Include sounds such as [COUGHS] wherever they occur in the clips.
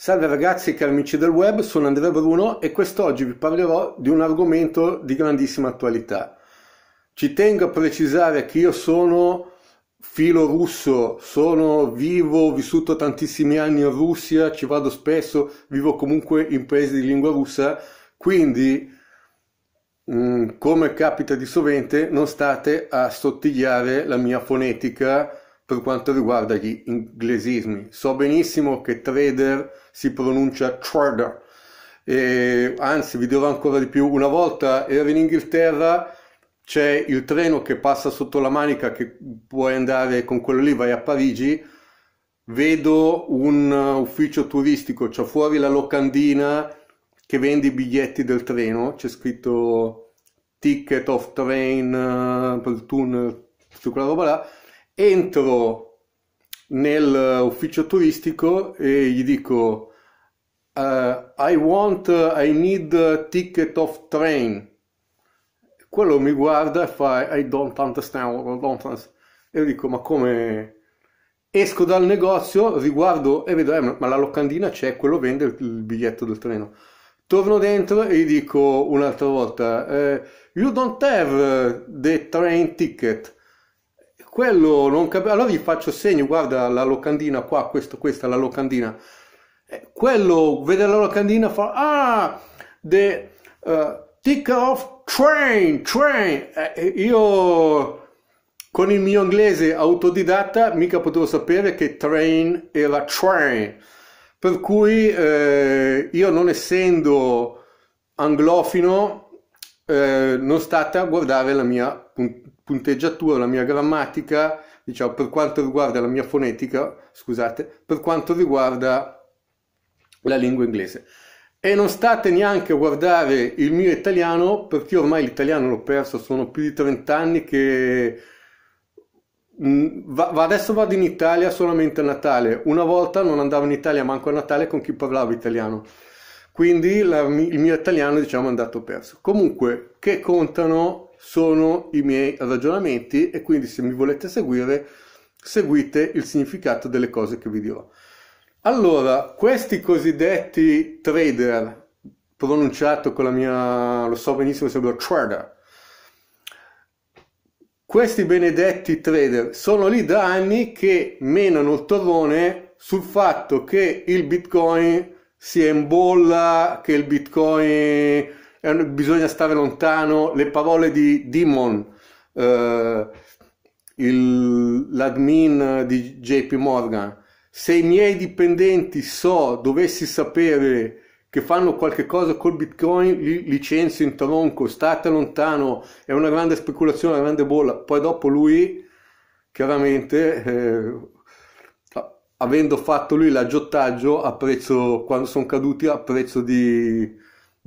Salve ragazzi e cari amici del web, sono Andrea Bruno e quest'oggi vi parlerò di un argomento di grandissima attualità. Ci tengo a precisare che io sono filo russo, sono vivo, ho vissuto tantissimi anni in Russia, ci vado spesso, vivo comunque in paesi di lingua russa, quindi mm, come capita di sovente non state a sottigliare la mia fonetica per quanto riguarda gli inglesismi. So benissimo che trader si pronuncia trader, e anzi vi dirò ancora di più, una volta ero in Inghilterra c'è il treno che passa sotto la manica che puoi andare con quello lì, vai a Parigi, vedo un ufficio turistico, c'è fuori la locandina che vende i biglietti del treno, c'è scritto ticket of train eh, per il tunnel, su quella roba là, entro nell'ufficio eh, turistico e gli dico uh, I want, uh, I need ticket of train. Quello mi guarda e fa I don't understand, I don't understand. E io dico ma come... Esco dal negozio, riguardo e vedo, eh, ma la locandina c'è, quello vende il, il biglietto del treno. Torno dentro e gli dico un'altra volta, eh, you don't have the train ticket quello non capivo, allora vi faccio segno, guarda la locandina qua, questo, questa è la locandina. Eh, quello vede la locandina fa, ah, the uh, eh, tick off train, train. Eh, eh, io con il mio inglese autodidatta mica potevo sapere che train era train. Per cui eh, io non essendo anglofino eh, non state a guardare la mia punteggiatura, la mia grammatica, diciamo, per quanto riguarda la mia fonetica, scusate, per quanto riguarda la lingua inglese. E non state neanche a guardare il mio italiano, perché ormai l'italiano l'ho perso, sono più di 30 anni che... Mm, va, adesso vado in Italia solamente a Natale. Una volta non andavo in Italia manco a Natale con chi parlava italiano. Quindi la, il mio italiano, diciamo, è andato perso. Comunque, che contano sono i miei ragionamenti e quindi se mi volete seguire seguite il significato delle cose che vi dirò. Allora, questi cosiddetti trader, pronunciato con la mia, lo so benissimo, sembra trader, questi benedetti trader sono lì da anni che menano il torrone sul fatto che il bitcoin si è in bolla, che il bitcoin bisogna stare lontano, le parole di Dimon, eh, il, l'admin di JP Morgan, se i miei dipendenti so dovessi sapere che fanno qualche cosa col bitcoin li licenzio in tronco state lontano è una grande speculazione una grande bolla poi dopo lui chiaramente eh, avendo fatto lui l'aggiottaggio a prezzo quando sono caduti a prezzo di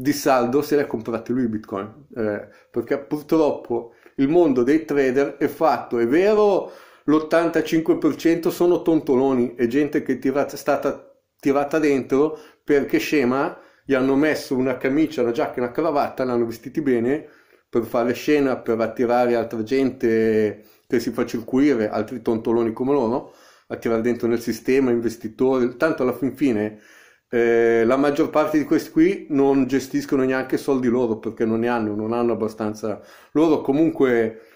di saldo se le comprato comprate lui Bitcoin, eh, perché purtroppo il mondo dei trader è fatto, è vero, l'85% sono tontoloni e gente che è stata tirata dentro perché scema, gli hanno messo una camicia, una giacca e una cravatta, l'hanno vestiti bene per fare scena, per attirare altra gente che si fa circuire, altri tontoloni come loro, attirare dentro nel sistema, investitori, tanto alla fin fine eh, la maggior parte di questi qui non gestiscono neanche soldi loro perché non ne hanno, non hanno abbastanza loro comunque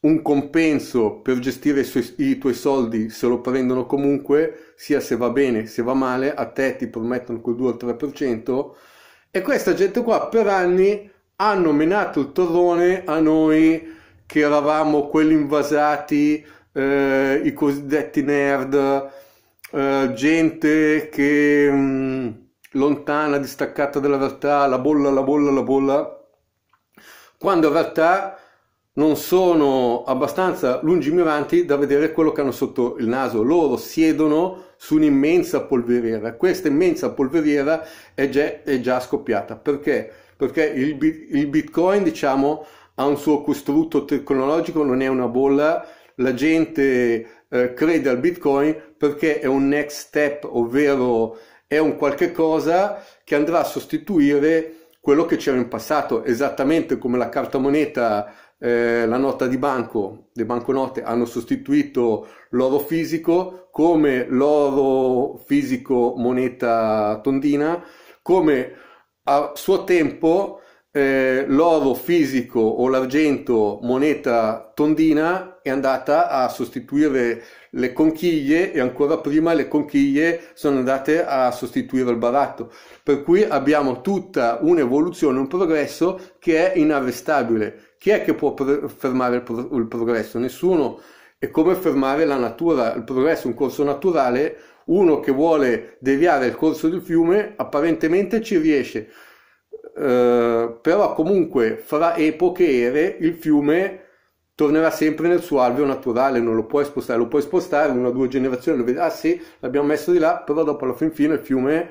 un compenso per gestire i, suoi, i, tuoi soldi se lo prendono comunque, sia se va bene, se va male, a te ti promettono quel 2 o 3%. E questa gente qua per anni hanno menato il torrone a noi che eravamo quelli invasati, eh, i cosiddetti nerd, eh, gente che mh, mm, lontana, distaccata dalla realtà, la bolla, la bolla, la bolla, quando in realtà non sono abbastanza lungimiranti da vedere quello che hanno sotto il naso. Loro siedono su un'immensa polveriera. Questa immensa polveriera è già, è già scoppiata. Perché? Perché il, il Bitcoin, diciamo, ha un suo costrutto tecnologico, non è una bolla. La gente eh, crede al Bitcoin perché è un next step, ovvero è un qualche cosa che andrà a sostituire quello che c'era in passato, esattamente come la carta moneta, eh, la nota di banco, le banconote hanno sostituito l'oro fisico, come l'oro fisico moneta tondina, come a suo tempo eh, l'oro fisico o l'argento moneta tondina è andata a sostituire le conchiglie e ancora prima le conchiglie sono andate a sostituire il baratto. Per cui abbiamo tutta un'evoluzione, un progresso che è inarrestabile. Chi è che può fermare il, pro il progresso? Nessuno. e come fermare la natura, il progresso, un corso naturale. Uno che vuole deviare il corso del fiume apparentemente ci riesce eh, però comunque fra epoche e ere il fiume tornerà sempre nel suo alveo naturale, non lo puoi spostare, lo puoi spostare una o due generazioni, lo vedrà, ah sì, l'abbiamo messo di là, però dopo alla fin fine il fiume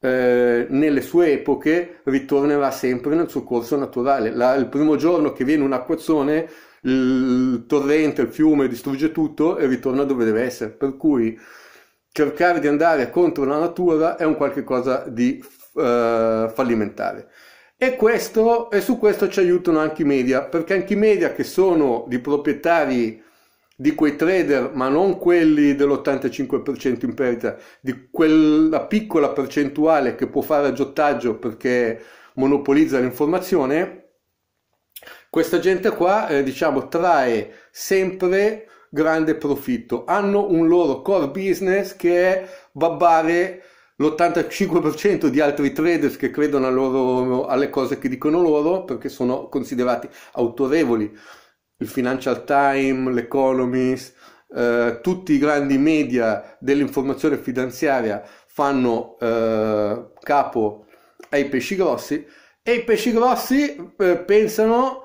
eh, nelle sue epoche ritornerà sempre nel suo corso naturale. La, il primo giorno che viene un'acquazzone, il torrente, il fiume distrugge tutto e ritorna dove deve essere, per cui cercare di andare contro la natura è un qualche cosa di eh, fallimentare. E, questo, e, su questo ci aiutano anche i media, perché anche i media che sono di proprietari di quei trader, ma non quelli dell'85% in perdita, di quella piccola percentuale che può fare aggiottaggio perché monopolizza l'informazione, questa gente qua, eh, diciamo, trae sempre grande profitto. Hanno un loro core business che è babbare l'85% di altri traders che credono loro, alle cose che dicono loro perché sono considerati autorevoli. Il Financial Times, l'Economist, eh, tutti i grandi media dell'informazione finanziaria fanno eh, capo ai pesci grossi e i pesci grossi eh, pensano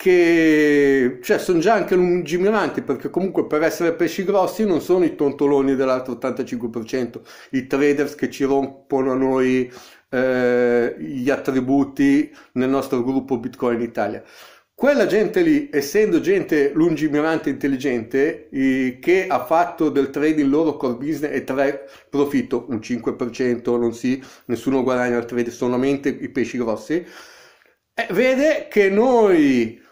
che cioè, sono già anche lungimiranti perché comunque per essere pesci grossi non sono i tontoloni dell'altro 85%, i traders che ci rompono a noi eh, gli attributi nel nostro gruppo Bitcoin Italia. Quella gente lì, essendo gente lungimirante e intelligente, eh, che ha fatto del trading il loro core business e trae profitto, un 5%, non si, nessuno guadagna al trade, solamente i pesci grossi, eh, vede che noi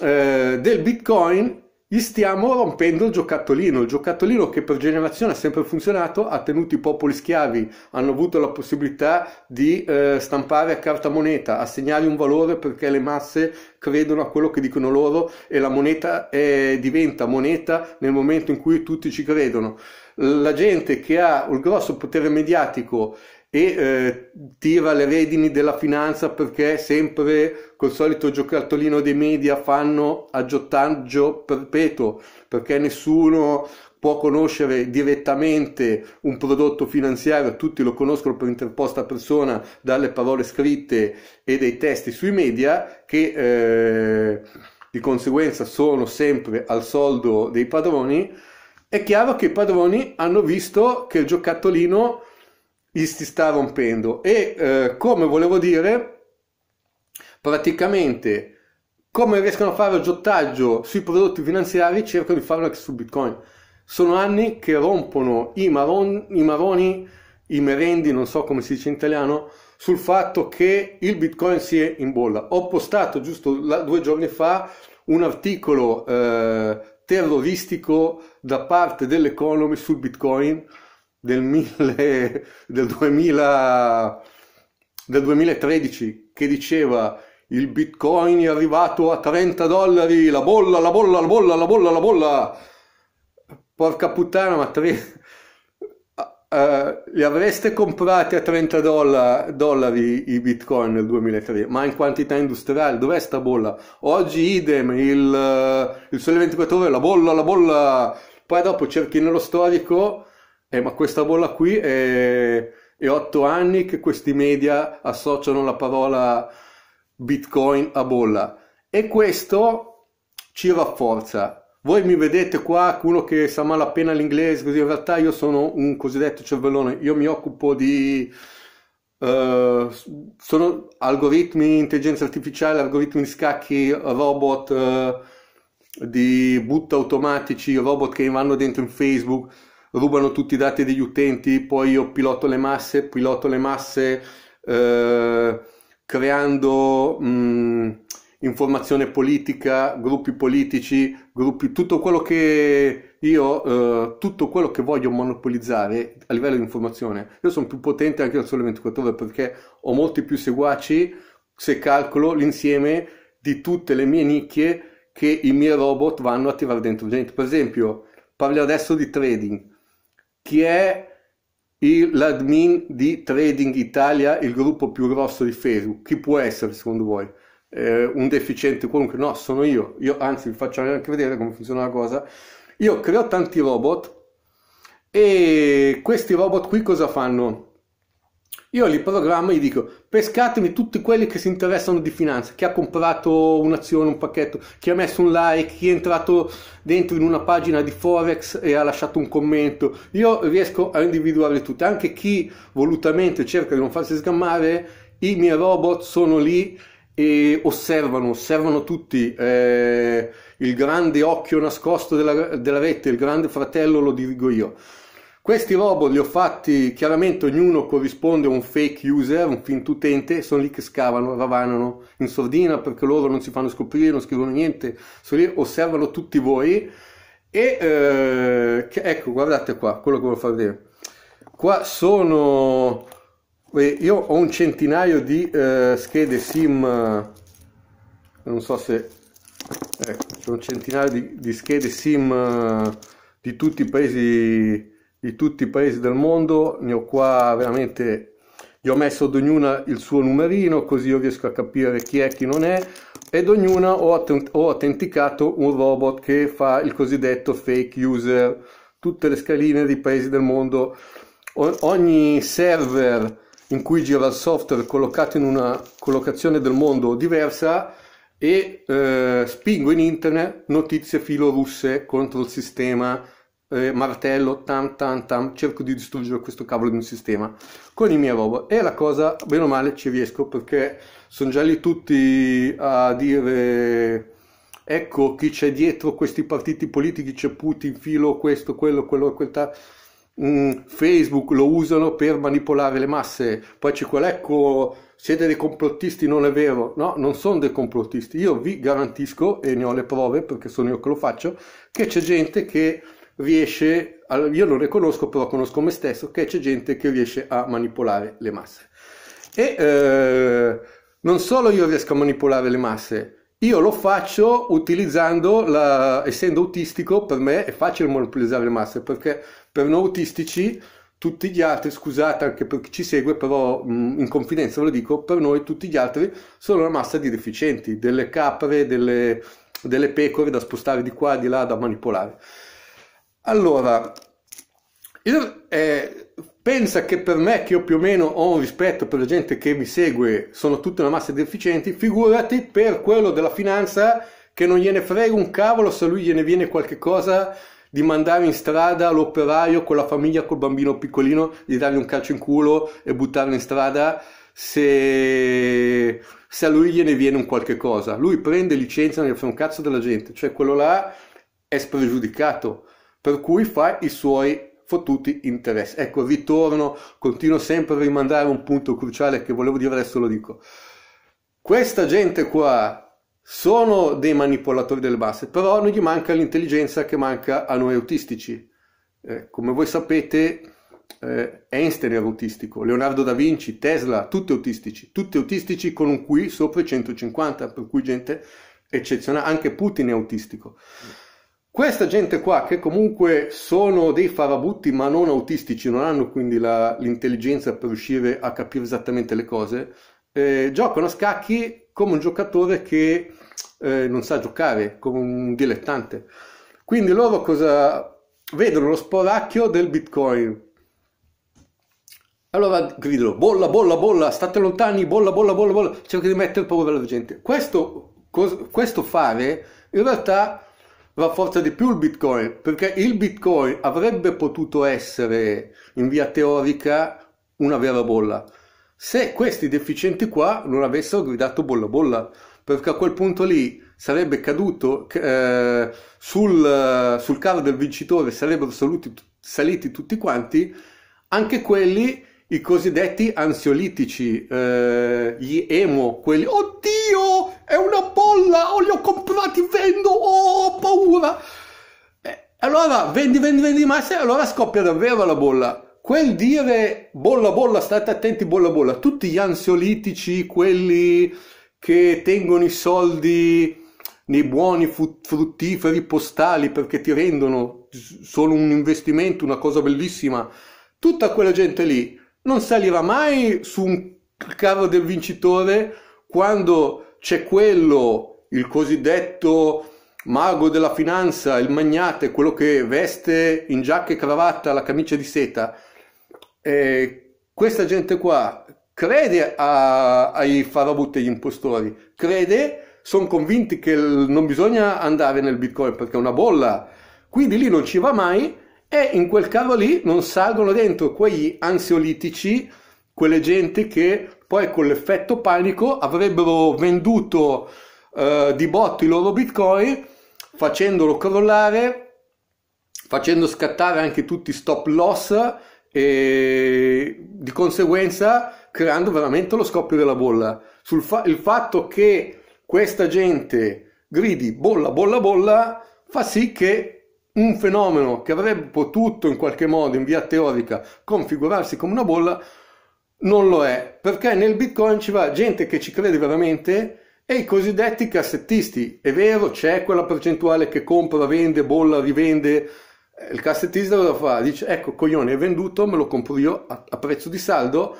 eh, del Bitcoin gli stiamo rompendo il giocattolino, il giocattolino che per generazione ha sempre funzionato, ha tenuto i popoli schiavi, hanno avuto la possibilità di eh, stampare a carta moneta, assegnare un valore perché le masse credono a quello che dicono loro e la moneta è, diventa moneta nel momento in cui tutti ci credono. La gente che ha un grosso potere mediatico e eh, tira le redini della finanza perché sempre col solito giocattolino dei media fanno aggiottaggio perpetuo perché nessuno può conoscere direttamente un prodotto finanziario, tutti lo conoscono per interposta persona dalle parole scritte e dei testi sui media che eh, di conseguenza sono sempre al soldo dei padroni. È chiaro che i padroni hanno visto che il giocattolino gli si sta rompendo. E eh, come volevo dire, praticamente come riescono a fare il giottaggio sui prodotti finanziari, cercano di farlo anche su Bitcoin. Sono anni che rompono i, maron, i maroni, i merendi, non so come si dice in italiano, sul fatto che il Bitcoin si è in bolla. Ho postato giusto la, due giorni fa un articolo eh, terroristico da parte dell'Economy sul Bitcoin del, mille, del, 2000, del 2013 che diceva il bitcoin è arrivato a 30 dollari, la bolla, la bolla, la bolla, la bolla, la bolla. Porca puttana, ma tre... Uh, li avreste comprati a 30 dolla, dollari i bitcoin nel 2003, ma in quantità industriale, dov'è sta bolla? Oggi idem, il, eh, il Sole 24 ore, la bolla, la bolla, poi dopo cerchi nello storico eh, ma questa bolla qui è, è otto anni che questi media associano la parola Bitcoin a bolla e questo ci rafforza. Voi mi vedete qua, uno che sa malapena l'inglese, così in realtà io sono un cosiddetto cervellone, io mi occupo di... Uh, sono algoritmi, intelligenza artificiale, algoritmi di scacchi, robot, uh, di boot automatici, robot che vanno dentro in Facebook rubano tutti i dati degli utenti, poi io piloto le masse, piloto le masse eh, creando mh, mm, informazione politica, gruppi politici, gruppi, tutto quello che io, eh, tutto quello che voglio monopolizzare a livello di informazione. Io sono più potente anche al sole 24 ore perché ho molti più seguaci se calcolo l'insieme di tutte le mie nicchie che i miei robot vanno a tirare dentro gente. Per esempio, parlo adesso di trading chi è l'admin di Trading Italia, il gruppo più grosso di Facebook? Chi può essere secondo voi? Eh, un deficiente qualunque? No, sono io. Io anzi vi faccio anche vedere come funziona la cosa. Io creo tanti robot e questi robot qui cosa fanno? Io li programma e gli dico pescatemi tutti quelli che si interessano di finanza, chi ha comprato un'azione, un pacchetto, chi ha messo un like, chi è entrato dentro in una pagina di Forex e ha lasciato un commento. Io riesco a individuarli tutti, anche chi volutamente cerca di non farsi sgammare, i miei robot sono lì e osservano, osservano tutti eh, il grande occhio nascosto della, della rete, il grande fratello lo dirigo io. Questi robot li ho fatti, chiaramente ognuno corrisponde a un fake user, un finto utente, sono lì che scavano, ravanano in sordina perché loro non si fanno scoprire, non scrivono niente, sono lì, osservano tutti voi e eh, che, ecco, guardate qua, quello che volevo far vedere. Qua sono, eh, io ho un centinaio di eh, schede SIM, eh, non so se, ecco, sono un centinaio di, di schede SIM eh, di tutti i paesi di tutti i paesi del mondo, ne ho qua veramente, gli ho messo ad ognuna il suo numerino così io riesco a capire chi è e chi non è ed ognuna ho, att ho autenticato un robot che fa il cosiddetto fake user, tutte le scaline dei paesi del mondo, o ogni server in cui gira il software collocato in una collocazione del mondo diversa e eh, spingo in internet notizie filo russe contro il sistema eh, martello, tam tam tam, cerco di distruggere questo cavolo di un sistema con i miei robot. E la cosa, bene o male, ci riesco perché sono già lì tutti a dire ecco chi c'è dietro questi partiti politici, c'è Putin, filo, questo, quello, quello, quel tal... Mm, Facebook lo usano per manipolare le masse, poi c'è quell'ecco, siete dei complottisti, non è vero, no, non sono dei complottisti, io vi garantisco, e ne ho le prove perché sono io che lo faccio, che c'è gente che riesce, a, io non le conosco, però conosco me stesso, che c'è gente che riesce a manipolare le masse. E eh, non solo io riesco a manipolare le masse, io lo faccio utilizzando, la, essendo autistico, per me è facile manipolare le masse, perché per noi autistici, tutti gli altri, scusate anche per chi ci segue, però mh, in confidenza ve lo dico, per noi tutti gli altri sono una massa di deficienti, delle capre, delle, delle pecore da spostare di qua, di là, da manipolare. Allora, io, eh, pensa che per me, che io più o meno ho un rispetto per la gente che mi segue, sono tutta una massa di deficienti, figurati per quello della finanza che non gliene frega un cavolo se lui gliene viene qualche cosa di mandare in strada l'operaio con la famiglia, col bambino piccolino, di dargli un calcio in culo e buttarlo in strada se, se a lui gliene viene un qualche cosa. Lui prende licenza, nel gli un cazzo della gente, cioè quello là è spregiudicato per cui fa i suoi fottuti interessi. Ecco, ritorno, continuo sempre a rimandare un punto cruciale che volevo dire adesso lo dico. Questa gente qua sono dei manipolatori delle basse, però non gli manca l'intelligenza che manca a noi autistici. Eh, come voi sapete, eh, Einstein era autistico, Leonardo da Vinci, Tesla, tutti autistici, tutti autistici con un QI sopra i 150, per cui gente eccezionale, anche Putin è autistico. Mm. Questa gente qua, che comunque sono dei farabutti ma non autistici, non hanno quindi la, l'intelligenza per riuscire a capire esattamente le cose, eh, giocano a scacchi come un giocatore che eh, non sa giocare, come un dilettante. Quindi loro cosa vedono lo sporacchio del bitcoin. Allora gridano bolla, bolla, bolla, state lontani, bolla, bolla, bolla, bolla, cerca di mettere paura alla gente. Questo, cos- questo fare in realtà rafforza di più il Bitcoin, perché il Bitcoin avrebbe potuto essere in via teorica una vera bolla, se questi deficienti qua non avessero gridato bolla bolla, perché a quel punto lì sarebbe caduto eh, sul, sul carro del vincitore, sarebbero saluti, saliti tutti quanti, anche quelli i cosiddetti ansiolitici, eh, gli emo, quelli, oddio, è una bolla, oh, li ho comprati, vendo, oh, ho paura. Eh, allora vendi, vendi, vendi ma se allora scoppia davvero la bolla. Quel dire bolla, bolla, state attenti, bolla, bolla, tutti gli ansiolitici, quelli che tengono i soldi nei buoni fruttiferi postali perché ti rendono solo un investimento, una cosa bellissima, tutta quella gente lì non salirà mai su un carro del vincitore quando c'è quello, il cosiddetto mago della finanza, il magnate, quello che veste in giacca e cravatta la camicia di seta. Eh, questa gente qua crede a, ai farabutti e agli impostori, crede, sono convinti che non bisogna andare nel bitcoin perché è una bolla, quindi lì non ci va mai e in quel caso lì non salgono dentro quegli ansiolitici, quelle gente che poi con l'effetto panico avrebbero venduto eh, di botto i loro bitcoin facendolo crollare, facendo scattare anche tutti i stop loss e di conseguenza creando veramente lo scoppio della bolla. Sul fa- il fatto che questa gente gridi bolla, bolla, bolla fa sì che un fenomeno che avrebbe potuto in qualche modo, in via teorica, configurarsi come una bolla, non lo è, perché nel Bitcoin ci va gente che ci crede veramente e i cosiddetti cassettisti. È vero, c'è quella percentuale che compra, vende, bolla, rivende. Il cassettista lo fa? Dice, ecco, coglione, è venduto, me lo compro io a, a prezzo di saldo.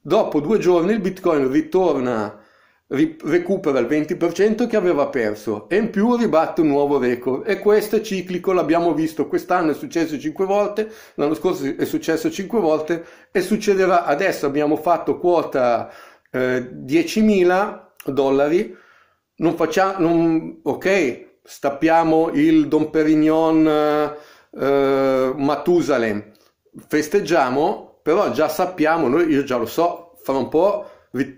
Dopo due giorni il Bitcoin ritorna recupera il 20% che aveva perso e in più ribatte un nuovo record e questo è ciclico, l'abbiamo visto quest'anno è successo 5 volte, l'anno scorso è successo 5 volte e succederà adesso abbiamo fatto quota eh, 10.000 dollari, non facciamo, non, ok, stappiamo il Don Perignon eh, Matusalem, festeggiamo, però già sappiamo, noi, io già lo so, fra un po'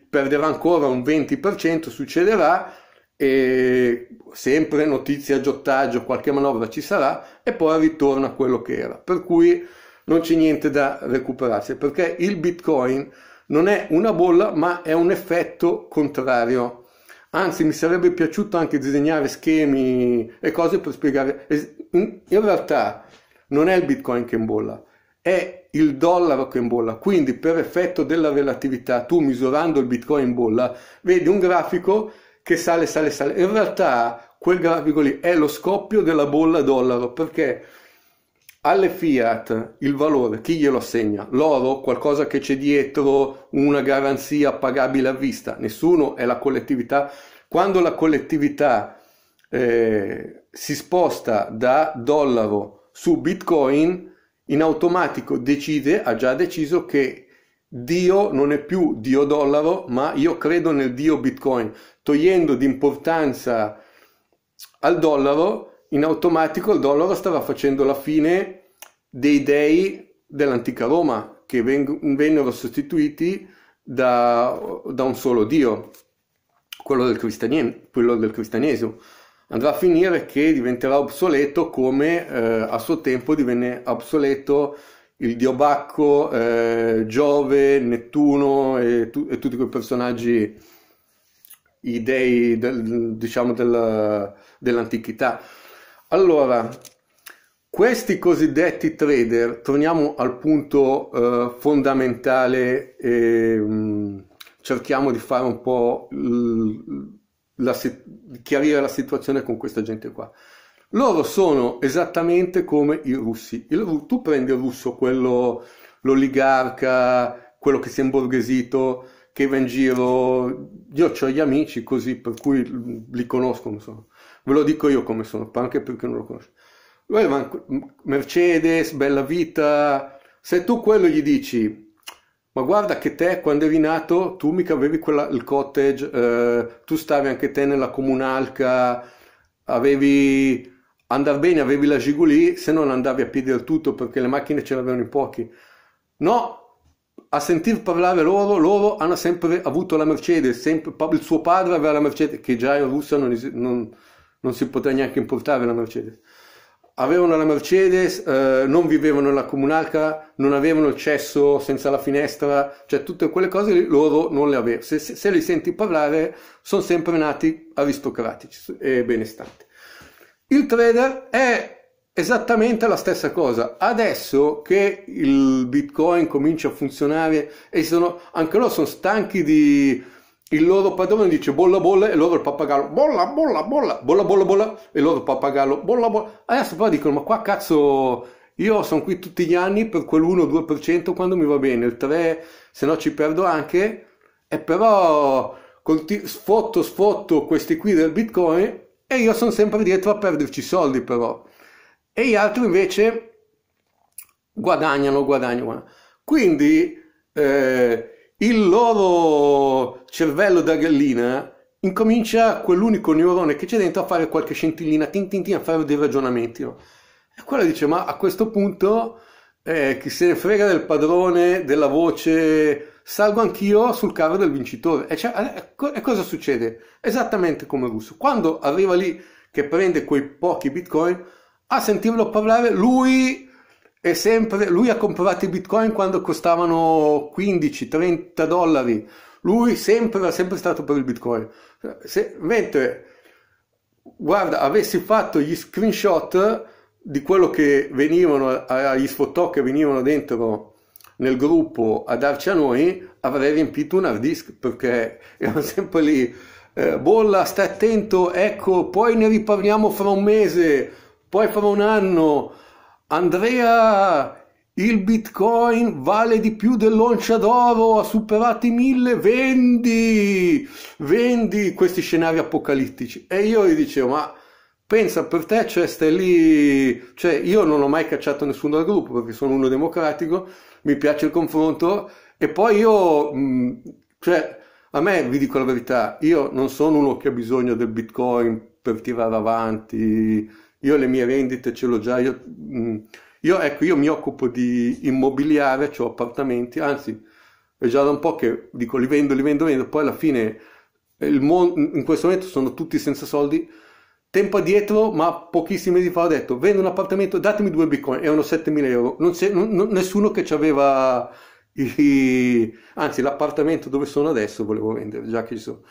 perderà ancora un 20%, succederà, e sempre notizia, giottaggio, qualche manovra ci sarà, e poi ritorna a quello che era. Per cui non c'è niente da recuperarsi, perché il Bitcoin non è una bolla, ma è un effetto contrario. Anzi, mi sarebbe piaciuto anche disegnare schemi e cose per spiegare. In realtà non è il Bitcoin che bolla, è il dollaro che è in bolla. Quindi per effetto della relatività tu misurando il bitcoin in bolla vedi un grafico che sale, sale, sale. In realtà quel grafico lì è lo scoppio della bolla dollaro perché alle fiat il valore chi glielo assegna? L'oro, qualcosa che c'è dietro, una garanzia pagabile a vista? Nessuno, è la collettività. Quando la collettività eh, si sposta da dollaro su bitcoin, in automatico decide, ha già deciso che Dio non è più Dio dollaro, ma io credo nel Dio Bitcoin, togliendo di importanza al dollaro, in automatico il dollaro stava facendo la fine dei dei dell'antica Roma, che vennero sostituiti da, da un solo Dio, quello del, quello del cristianesimo andrà a finire che diventerà obsoleto come eh, a suo tempo divenne obsoleto il dio Bacco, eh, Giove, Nettuno e, tu, e, tutti quei personaggi, i dei del, diciamo del, dell'antichità. Allora, questi cosiddetti trader, torniamo al punto eh, fondamentale e mh, mm, cerchiamo di fare un po' l, la, chiarire la situazione con questa gente qua. Loro sono esattamente come i russi. Il, tu prendi il russo, quello, l'oligarca, quello che si è imborghesito, che va in giro. Io ho gli amici così, per cui li conosco come Ve lo dico io come sono, anche perché non lo conosco. Mercedes, bella vita. Se tu quello gli dici ma guarda che te quando eri nato tu mica avevi quella, il cottage, eh, tu stavi anche te nella comunalca, avevi andar bene, avevi la Gigolì, se non andavi a piedi del tutto perché le macchine ce l'avevano in pochi. No, a sentir parlare loro, loro hanno sempre avuto la Mercedes, sempre, il suo padre aveva la Mercedes, che già in Russia non, non, non si poteva neanche importare la Mercedes avevano la Mercedes, eh, non vivevano nella comunalca, non avevano il cesso senza la finestra, cioè tutte quelle cose loro non le avevano. Se, se, se li senti parlare, sono sempre nati aristocratici e benestanti. Il trader è esattamente la stessa cosa. Adesso che il Bitcoin comincia a funzionare e sono, anche loro sono stanchi di il loro padrone dice bolla bolla e loro il pappagallo bolla bolla bolla bolla bolla bolla e loro il pappagallo bolla bolla adesso però dicono ma qua cazzo io sono qui tutti gli anni per quell'1-2% quando mi va bene il 3 se no ci perdo anche e però conti- sfotto sfotto questi qui del bitcoin e io sono sempre dietro a perderci soldi però e gli altri invece guadagnano guadagnano quindi eh, il loro cervello da gallina incomincia quell'unico neurone che c'è dentro a fare qualche scintillina, tin, tin, tin a fare dei ragionamenti. No? E quello dice, ma a questo punto eh, chi se ne frega del padrone, della voce, salgo anch'io sul carro del vincitore. E, cioè, e cosa succede? Esattamente come Russo. Quando arriva lì che prende quei pochi bitcoin, a sentirlo parlare, lui e sempre lui ha comprato i bitcoin quando costavano 15-30 dollari. Lui sempre era sempre stato per il bitcoin. Se, mentre, guarda, avessi fatto gli screenshot di quello che venivano, agli sfottò che venivano dentro nel gruppo a darci a noi, avrei riempito un hard disk perché [LAUGHS] erano sempre lì. Eh, bolla, stai attento, ecco, poi ne riparliamo fra un mese, poi fra un anno. Andrea, il bitcoin vale di più dell'oncia d'oro, ha superato i mille, vendi, vendi questi scenari apocalittici. E io gli dicevo, ma pensa per te, cioè stai lì, cioè io non ho mai cacciato nessuno dal gruppo perché sono uno democratico, mi piace il confronto e poi io, cioè a me vi dico la verità, io non sono uno che ha bisogno del bitcoin per tirare avanti io le mie vendite ce l'ho già, io, mm, io, ecco, io mi occupo di immobiliare, ho cioè appartamenti, anzi è già da un po' che dico li vendo, li vendo, vendo, poi alla fine eh, mon- in questo momento sono tutti senza soldi, tempo addietro, ma pochissimi mesi fa ho detto vendo un appartamento, datemi due bitcoin, erano 7.000 euro, non c'è, non, nessuno che ci aveva... I, anzi l'appartamento dove sono adesso volevo vendere già che ci sono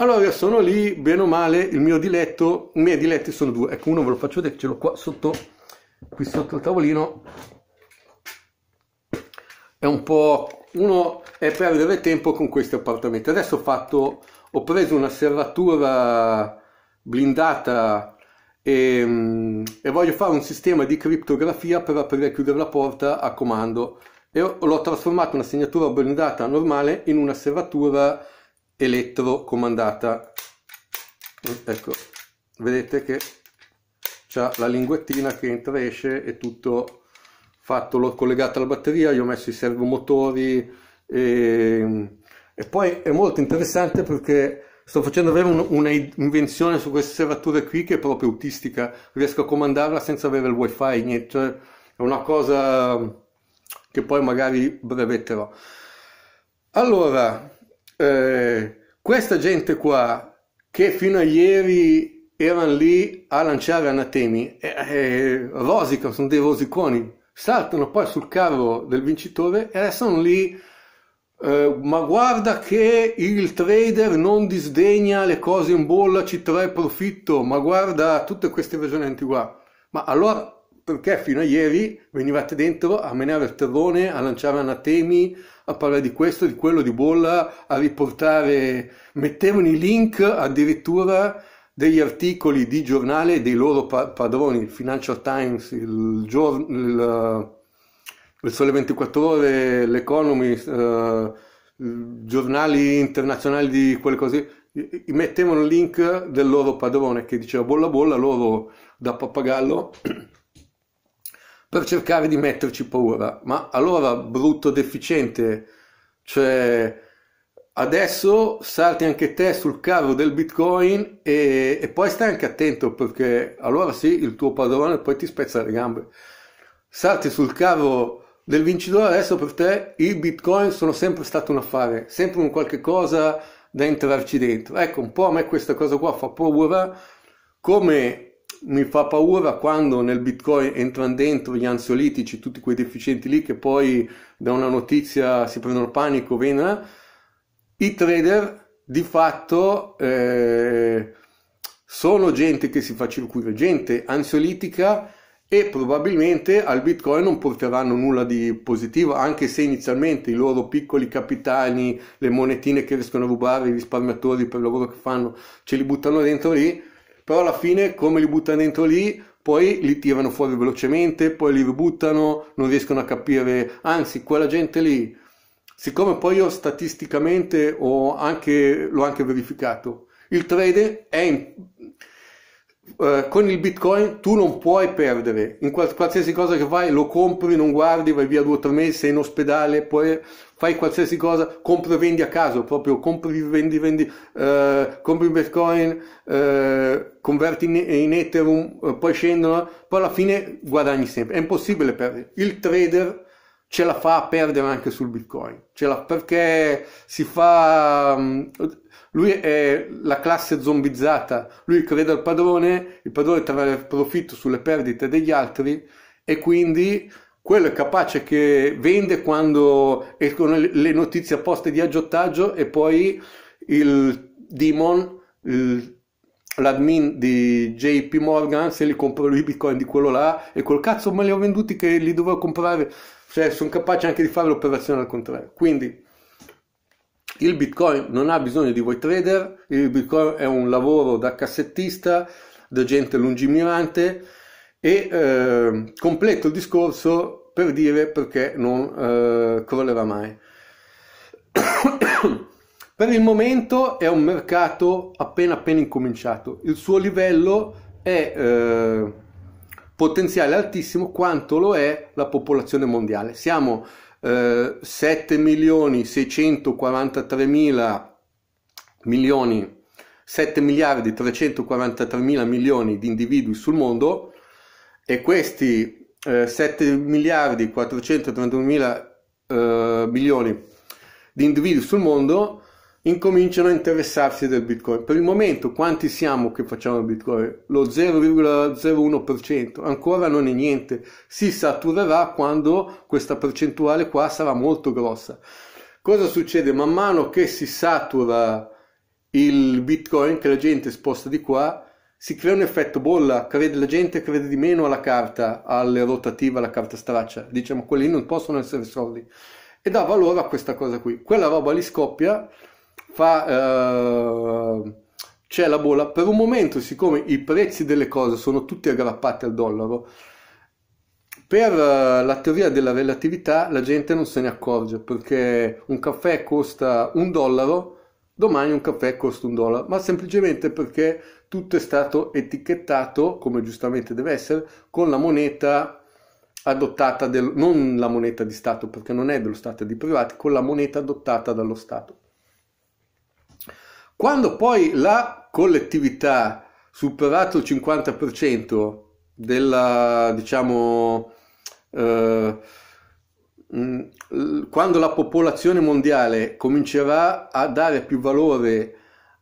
allora sono lì, bene o male, il mio diletto, i miei diletti sono due. Ecco, uno ve lo faccio vedere, ce l'ho qua sotto, qui sotto il tavolino. È un po'... uno è perdere tempo con questi appartamenti. Adesso ho fatto... ho preso una serratura blindata e, e voglio fare un sistema di criptografia per aprire e chiudere la porta a comando. E l'ho trasformato una segnatura blindata normale in una serratura elettro comandata ecco vedete che c'è la linguettina che entra e esce è tutto fatto l'ho collegata alla batteria io ho messo i servomotori e, e poi è molto interessante perché sto facendo avere un, una invenzione su queste serrature qui che è proprio autistica riesco a comandarla senza avere il wifi niente cioè, è una cosa che poi magari brevetterò allora eh, questa gente qua che fino a ieri erano lì a lanciare anatemi, eh, eh, rosicano, sono dei rosiconi, saltano poi sul carro del vincitore e adesso sono lì. Eh, ma guarda che il trader non disdegna le cose in bolla, ci trae profitto, ma guarda tutte queste ragionamenti qua. Ma allora perché fino a ieri venivate dentro a menare il terrone, a lanciare anatemi, a parlare di questo, di quello, di bolla, a riportare, mettevano i link addirittura degli articoli di giornale dei loro padroni, il Financial Times, il, giorno, il, eh, il Sole 24 Ore, l'Economist, eh, giornali internazionali di quelle cose, mettevano il link del loro padrone che diceva bolla bolla, loro da pappagallo [CLEARS THROAT] per cercare di metterci paura. Ma allora, brutto deficiente, cioè adesso salti anche te sul carro del bitcoin e, e, poi stai anche attento perché allora sì, il tuo padrone poi ti spezza le gambe. Salti sul carro del vincitore adesso per te i bitcoin sono sempre stato un affare, sempre un qualche cosa da entrarci dentro. Ecco, un po' a me questa cosa qua fa paura come mi fa paura quando nel bitcoin entrano dentro gli ansiolitici, tutti quei deficienti lì che poi da una notizia si prendono panico, vengono, eh. i trader di fatto eh, sono gente che si fa circuire, gente ansiolitica e probabilmente al bitcoin non porteranno nulla di positivo anche se inizialmente i loro piccoli capitani le monetine che riescono a rubare i risparmiatori per il lavoro che fanno ce li buttano dentro lì però alla fine come li buttano dentro lì poi li tirano fuori velocemente, poi li ributtano non riescono a capire, anzi quella gente lì, siccome poi io statisticamente anche, l'ho anche verificato, il trade è in, eh, con il bitcoin tu non puoi perdere, in qualsiasi cosa che fai lo compri, non guardi, vai via due o tre mesi, sei in ospedale, poi fai qualsiasi cosa, compri e vendi a caso, proprio compri, vendi, vendi, eh, compri Bitcoin, eh, converti in, in Ethereum, eh, poi scendono, poi alla fine guadagni sempre. È impossibile perdere. Il trader ce la fa a perdere anche sul Bitcoin, ce la, perché si fa... Mm, lui è la classe zombizzata, lui crede al padrone, il padrone trae profitto sulle perdite degli altri e quindi quello è capace che vende quando escono le notizie a apposta di aggiottaggio e poi il demon, il, l'admin di JP Morgan se li compra i bitcoin di quello là e quel cazzo me li ho venduti che li dovevo comprare, cioè sono capace anche di fare l'operazione al contrario. Quindi il bitcoin non ha bisogno di voi trader, il bitcoin è un lavoro da cassettista, da gente lungimirante e eh, completo il discorso per dire perché non eh, crollerà mai. [COUGHS] per il momento è un mercato appena appena incominciato, il suo livello è eh, potenziale altissimo quanto lo è la popolazione mondiale. Siamo eh, 7 milioni 643 mila milioni 7 miliardi 343 mila milioni di individui sul mondo e questi 7 eh, miliardi 431 mila eh, milioni di individui sul mondo incominciano a interessarsi del bitcoin. Per il momento quanti siamo che facciamo il bitcoin? Lo 0,01%, ancora non è niente, si saturerà quando questa percentuale qua sarà molto grossa. Cosa succede? Man mano che si satura il bitcoin, che la gente sposta di qua, si crea un effetto bolla, crede la gente crede di meno alla carta, alle rotative, alla carta straccia, diciamo quelli non possono essere soldi e dà valore a questa cosa qui. Quella roba lì scoppia, fa, eh, c'è la bolla, per un momento siccome i prezzi delle cose sono tutti aggrappati al dollaro, per eh, la teoria della relatività la gente non se ne accorge perché un caffè costa un dollaro domani un caffè costa un dollaro, ma semplicemente perché tutto è stato etichettato, come giustamente deve essere, con la moneta adottata, del, non la moneta di Stato, perché non è dello Stato, è di privati, con la moneta adottata dallo Stato. Quando poi la collettività, superato il 50% della, diciamo, eh, Mm, quando la popolazione mondiale comincerà a dare più valore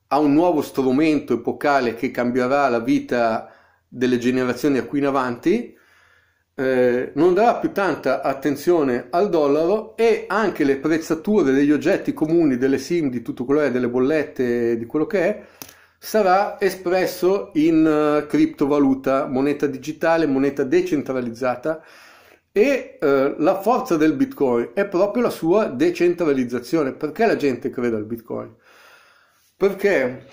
a un nuovo strumento epocale che cambierà la vita delle generazioni a qui in avanti, eh, non darà più tanta attenzione al dollaro e anche le prezzature degli oggetti comuni, delle sim, di tutto quello che è, delle bollette, di quello che è, sarà espresso in eh, criptovaluta, moneta digitale, moneta decentralizzata e eh, la forza del Bitcoin è proprio la sua decentralizzazione. Perché la gente crede al Bitcoin? Perché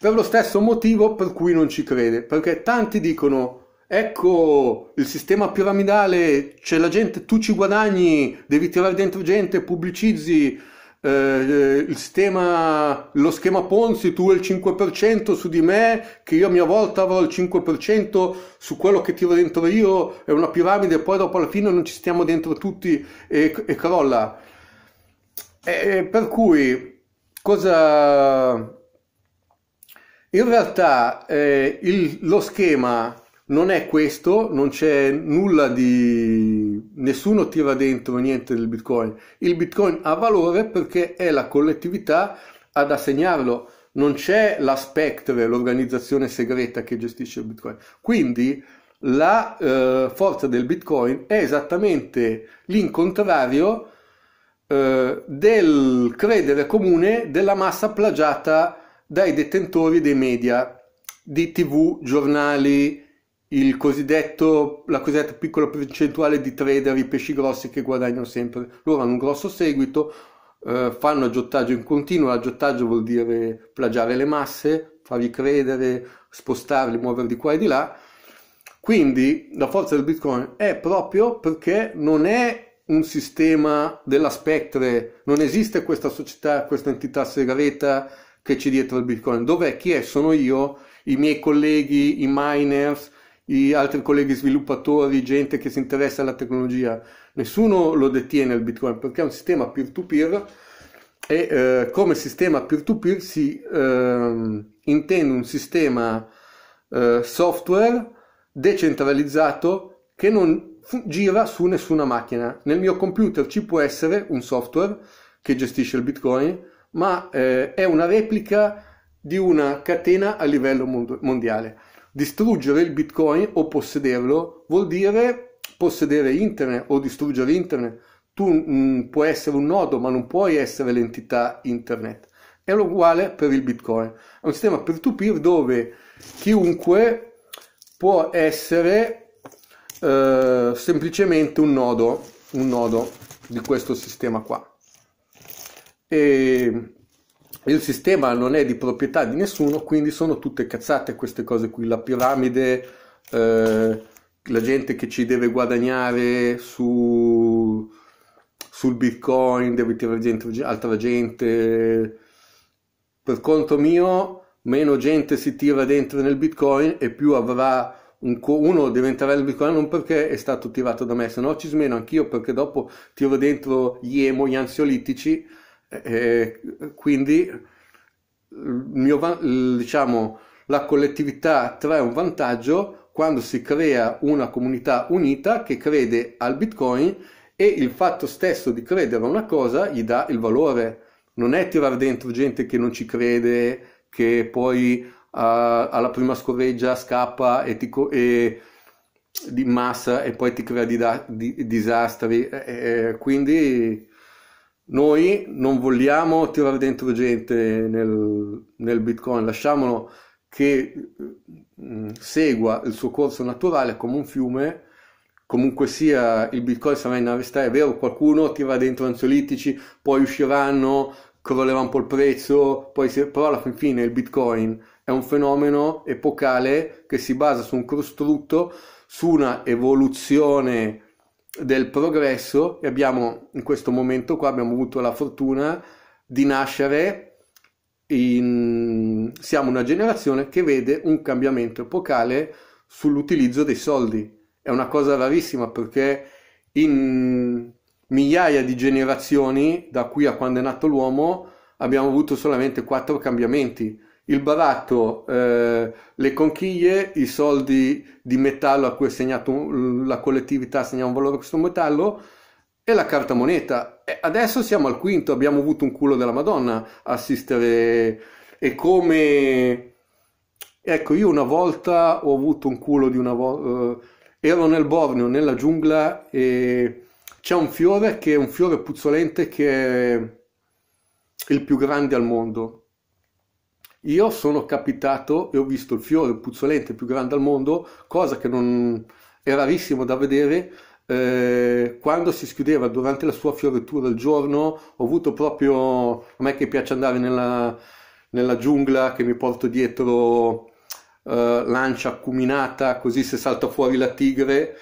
per lo stesso motivo per cui non ci crede, perché tanti dicono ecco il sistema piramidale, c'è la gente, tu ci guadagni, devi tirare dentro gente, pubblicizzi, eh, sistema, lo schema Ponzi, tu hai il 5% su di me, che io a mia volta avrò il 5% su quello che tiro dentro io, è una piramide, poi dopo alla fine non ci stiamo dentro tutti e, e crolla. E, eh, eh, per cui, cosa... In realtà eh, il, lo schema non è questo, non c'è nulla di nessuno tira dentro niente del Bitcoin. Il Bitcoin ha valore perché è la collettività ad assegnarlo. Non c'è la Spectre, l'organizzazione segreta che gestisce il Bitcoin. Quindi la eh, forza del Bitcoin è esattamente l'incontrario eh, del credere comune della massa plagiata dai detentori dei media, di tv, giornali, il cosiddetto, la cosiddetta piccola percentuale di trader, i pesci grossi che guadagnano sempre. Loro hanno un grosso seguito, eh, fanno aggiottaggio in continuo, l'aggiottaggio vuol dire plagiare le masse, farli credere, spostarli, muoverli di qua e di là. Quindi la forza del Bitcoin è proprio perché non è un sistema della spectre, non esiste questa società, questa entità segreta che c'è dietro il Bitcoin. Dov'è? Chi è? Sono io, i miei colleghi, i miners, altri colleghi sviluppatori, gente che si interessa alla tecnologia. Nessuno lo detiene il Bitcoin perché è un sistema peer-to-peer e eh, come sistema peer-to-peer si eh, intende un sistema eh, software decentralizzato che non gira su nessuna macchina. Nel mio computer ci può essere un software che gestisce il Bitcoin, ma eh, è una replica di una catena a livello mond- mondiale distruggere il bitcoin o possederlo vuol dire possedere internet o distruggere internet. Tu mh, mm, puoi essere un nodo, ma non puoi essere l'entità internet. È uguale per il bitcoin. È un sistema peer-to-peer dove chiunque può essere eh, semplicemente un nodo, un nodo di questo sistema qua. E il sistema non è di proprietà di nessuno, quindi sono tutte cazzate queste cose qui, la piramide, eh, la gente che ci deve guadagnare su, sul bitcoin, deve tirare gente, altra gente. Per conto mio, meno gente si tira dentro nel bitcoin e più avrà un co- uno diventerà il bitcoin non perché è stato tirato da me, se no ci smeno anch'io perché dopo tiro dentro gli emo, gli ansiolitici e quindi mio, diciamo, la collettività trae un vantaggio quando si crea una comunità unita che crede al bitcoin e il fatto stesso di credere a una cosa gli dà il valore. Non è tirare dentro gente che non ci crede, che poi uh, alla prima scorreggia scappa e ti, e, di massa e poi ti crea di, di, disastri. E, e, quindi noi non vogliamo tirare dentro gente nel, nel Bitcoin, lasciamolo che mm, segua il suo corso naturale come un fiume, comunque sia il Bitcoin sarà in avestà è vero, qualcuno tira dentro ansiolitici, poi usciranno, crollerà un po' il prezzo, poi si... però alla fin fine il Bitcoin è un fenomeno epocale che si basa su un costrutto, su una evoluzione del progresso e abbiamo in questo momento qua abbiamo avuto la fortuna di nascere in... siamo una generazione che vede un cambiamento epocale sull'utilizzo dei soldi è una cosa rarissima perché in migliaia di generazioni da qui a quando è nato l'uomo abbiamo avuto solamente quattro cambiamenti il baratto, eh, le conchiglie, i soldi di metallo a cui è segnato la collettività segna un valore a questo metallo e la carta moneta. E adesso siamo al quinto, abbiamo avuto un culo della Madonna assistere e come ecco, io una volta ho avuto un culo di una volta eh, ero nel Borneo, nella giungla e c'è un fiore che è un fiore puzzolente che è il più grande al mondo io sono capitato e ho visto il fiore puzzolente più grande al mondo, cosa che non è rarissimo da vedere. Eh, quando si schiudeva durante la sua fioritura il giorno, ho avuto proprio. A me che piace andare nella, nella giungla, che mi porto dietro eh, lancia acuminata, così se salta fuori la tigre,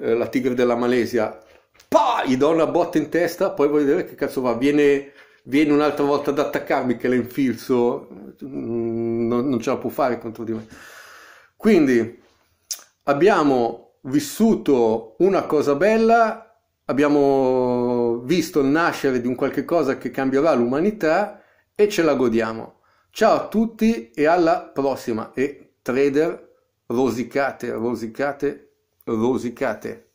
eh, la tigre della Malesia, pa! gli do una botta in testa, poi voglio vedere che cazzo va. Viene vieni un'altra volta ad attaccarmi che la infilzo, mm, non, non ce la può fare contro di me. Quindi abbiamo vissuto una cosa bella, abbiamo visto il nascere di un qualche cosa che cambierà l'umanità e ce la godiamo. Ciao a tutti e alla prossima e trader rosicate, rosicate, rosicate.